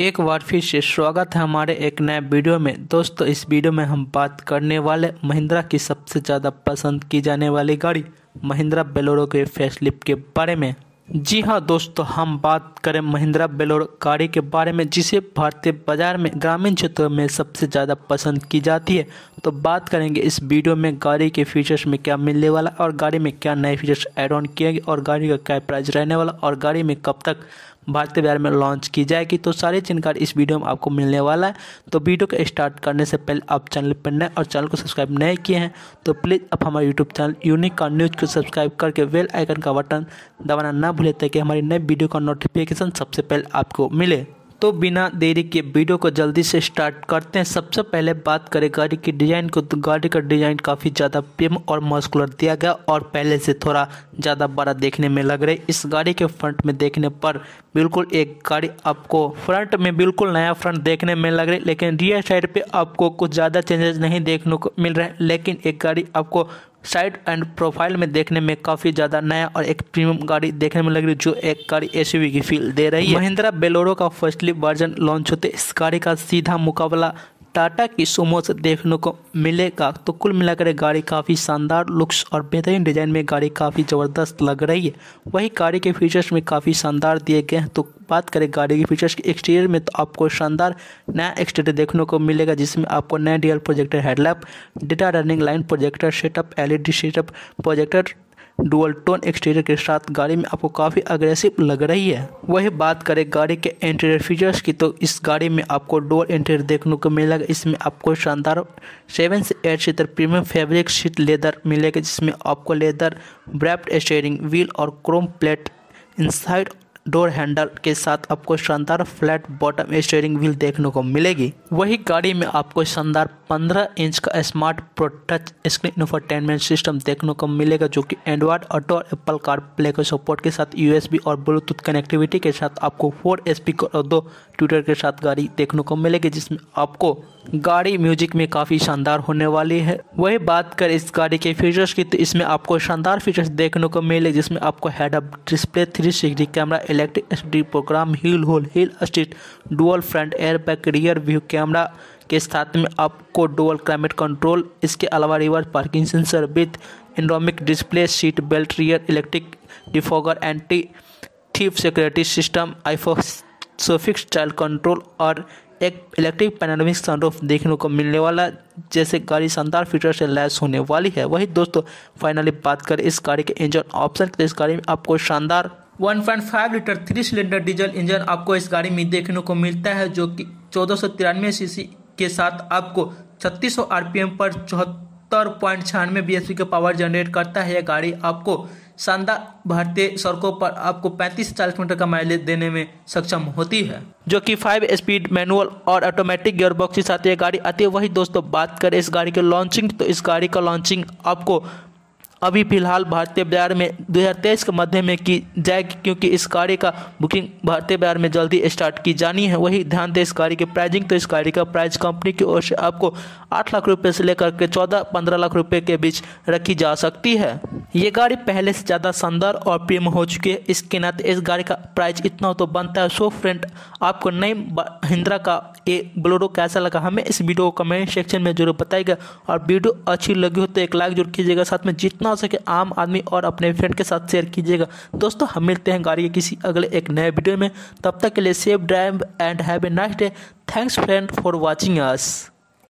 एक बार फिर से स्वागत है हमारे एक नए वीडियो में दोस्तों इस वीडियो में हम बात करने वाले महिंद्रा की सबसे ज़्यादा पसंद की जाने वाली गाड़ी महिंद्रा बेलोरो के फेसलिफ्ट के बारे में जी हाँ दोस्तों हम बात करें महिंद्रा बेलोरो गाड़ी के बारे में जिसे भारतीय बाजार में ग्रामीण क्षेत्रों में सबसे ज़्यादा पसंद की जाती है तो बात करेंगे इस वीडियो में गाड़ी के फीचर्स में क्या मिलने वाला और गाड़ी में क्या नए फीचर्स एड ऑन किएंगे और गाड़ी का क्या प्राइस रहने वाला और गाड़ी में कब तक भारतीय बाजार में लॉन्च की जाएगी तो सारी जानकारी इस वीडियो में आपको मिलने वाला है तो वीडियो को स्टार्ट करने से पहले आप चैनल पर नए और चैनल को सब्सक्राइब नहीं किए हैं तो प्लीज़ आप हमारे यूट्यूब चैनल यूनिक का न्यूज़ को सब्सक्राइब करके वेल आइकन का बटन दबाना ना भूलें ताकि हमारी नए वीडियो का नोटिफिकेशन सबसे पहले आपको मिले तो बिना देरी के वीडियो को जल्दी से स्टार्ट करते हैं सबसे पहले बात करें गाड़ी की डिज़ाइन को तो गाड़ी का डिज़ाइन काफ़ी ज़्यादा पिम और मस्कुलर दिया गया और पहले से थोड़ा ज़्यादा बड़ा देखने में लग रहा है इस गाड़ी के फ्रंट में देखने पर बिल्कुल एक गाड़ी आपको फ्रंट में बिल्कुल नया फ्रंट देखने में लग रही है लेकिन रियर साइड पर आपको कुछ ज़्यादा चेंजेस नहीं देखने को मिल रहे लेकिन एक गाड़ी आपको साइड एंड प्रोफाइल में देखने में काफ़ी ज़्यादा नया और एक प्रीमियम गाड़ी देखने में लग रही है जो एक गाड़ी एस की फील दे रही है महिंद्रा बेलोरो का फर्स्टली वर्जन लॉन्च होते इस गाड़ी का सीधा मुकाबला टाटा की सुमो से देखने को मिलेगा तो कुल मिलाकर गाड़ी काफ़ी शानदार लुक्स और बेहतरीन डिज़ाइन में गाड़ी काफ़ी ज़बरदस्त लग रही है वही गाड़ी के फीचर्स में काफ़ी शानदार दिए गए हैं तो बात करें गाड़ी के फीचर्स के एक्सटीरियर में तो आपको शानदार नया एक्सटीरियर देखने को मिलेगा जिसमें आपको नया DL projector headlamp daytime running line projector setup LED setup projector dual tone exterior के साथ गाड़ी में आपको काफ़ी अग्रेसिव लग रही है वही बात करें गाड़ी के इंटीरियर फीचर्स की तो इस गाड़ी में आपको डुअल इंटीरियर देखने को मिलेगा इसमें आपको शानदार सेवन से eight seater premium fabric seat leather मिलेगा जिसमें आपको लेदर ब्रैप्ड स्टेयरिंग व्हील और chrome plate inside door handle के साथ आपको शानदार फ्लैट बॉटम स्टेयरिंग व्हील देखने को मिलेगी वही गाड़ी में आपको शानदार 15 इंच का smart pro touch screen infotainment system देखने को मिलेगा जो कि एंड्रॉयड ऑटो और एप्पल कार प्ले के सपोर्ट के साथ यूएसबी और ब्लूटूथ कनेक्टिविटी के साथ आपको फोर स्पीकर और दो ट्विटर के साथ गाड़ी देखने को मिलेगी जिसमें आपको गाड़ी म्यूजिक में काफ़ी शानदार होने वाली है वही बात कर इस गाड़ी के फीचर्स की तो इसमें आपको शानदार फीचर्स देखने को मिले जिसमें आपको head up display three camera electric study programme hill hold hill state dual front airbag rear view camera के साथ में आपको डुअल क्लाइमेट कंट्रोल इसके अलावा रिवर्स पार्किंग सेंसर विथ इंडोमिक display seat belt rear electric defogger anti theft security system ISOFIX child control और एक electric पैनाडमिक sunroof देखने को मिलने वाला जैसे गाड़ी शानदार फीचर से लैस होने वाली है वही दोस्तों फाइनली बात करें इस गाड़ी के इंजन ऑप्शन इस गाड़ी में आपको शानदार 1.5 litre three cylinder diesel engine आपको इस गाड़ी में देखने को मिलता है जो कि चौदह सीसी के साथ आपको 3600 आरपीएम पर चौहत्तर पॉइंट छियानवे बी का पावर जनरेट करता है यह गाड़ी आपको शानदार भारतीय सड़कों पर आपको 35 से 40 किलोमीटर का माइलेज देने में सक्षम होती है जो कि फाइव स्पीड मैनुअल और ऑटोमेटिक गियरबॉक्स के साथ यह गाड़ी आती है वही दोस्तों बात करें इस गाड़ी के लॉन्चिंग तो इस गाड़ी का लॉन्चिंग आपको अभी फिलहाल भारतीय बाजार में 2023 के मध्य में की जाएगी क्योंकि इस कार्य का बुकिंग भारतीय बाजार में जल्दी स्टार्ट की जानी है वही ध्यान दें इस कार्य की प्राइजिंग तो इस कार्य का प्राइस कंपनी की ओर से आपको आठ लाख रुपये से लेकर के चौदह पंद्रह लाख रुपये के बीच रखी जा सकती है ये गाड़ी पहले से ज़्यादा शानदार और प्रीम हो चुकी है इसके नाते इस गाड़ी का प्राइस इतना तो बनता है सो फ्रेंड आपको नई महिंद्रा का ये ब्लोरो कैसा लगा हमें इस वीडियो को कमेंट सेक्शन में जरूर बताएगा और वीडियो अच्छी लगी हो तो एक लाइक जरूर कीजिएगा साथ में जितना जितना हो सके आम आदमी और अपने फ्रेंड के साथ शेयर कीजिएगा दोस्तों हम मिलते हैं गाड़ी के किसी अगले एक नए वीडियो में तब तक के लिए safe drive and have a nice day thanks friend for watching us